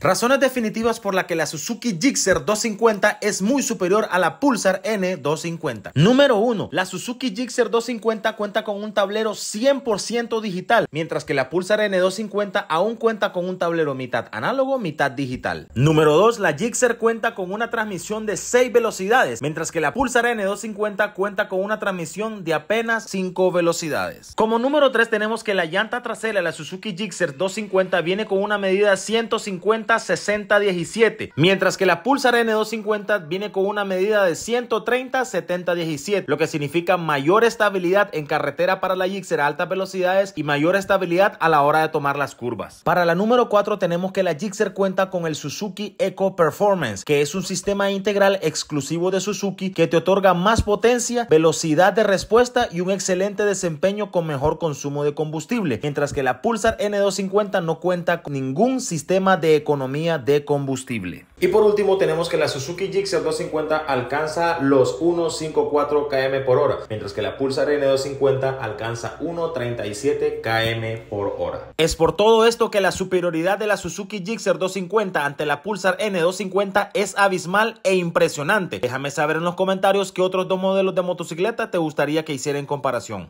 Razones definitivas por la que la Suzuki Gixxer 250 es muy superior a la Pulsar N250. Número 1. La Suzuki Gixxer 250 cuenta con un tablero 100% digital, mientras que la Pulsar N250 aún cuenta con un tablero mitad análogo, mitad digital. Número 2. La Gixxer cuenta con una transmisión de 6 velocidades, mientras que la Pulsar N250 cuenta con una transmisión de apenas 5 velocidades. Como número 3 tenemos que la llanta trasera de la Suzuki Gixxer 250 viene con una medida 150 60 17, mientras que la Pulsar N250 viene con una medida de 130 70 17, lo que significa mayor estabilidad en carretera para la Gixxer a altas velocidades y mayor estabilidad a la hora de tomar las curvas. Para la número 4 tenemos que la Gixxer cuenta con el Suzuki Eco Performance, que es un sistema integral exclusivo de Suzuki que te otorga más potencia, velocidad de respuesta y un excelente desempeño con mejor consumo de combustible, mientras que la Pulsar N250 no cuenta con ningún sistema de economía de combustible. Y por último tenemos que la Suzuki Gixxer 250 alcanza los 1.54 km por hora, mientras que la Pulsar N250 alcanza 1.37 km por hora. Es por todo esto que la superioridad de la Suzuki Gixxer 250 ante la Pulsar N250 es abismal e impresionante. Déjame saber en los comentarios qué otros dos modelos de motocicleta te gustaría que hiciera en comparación.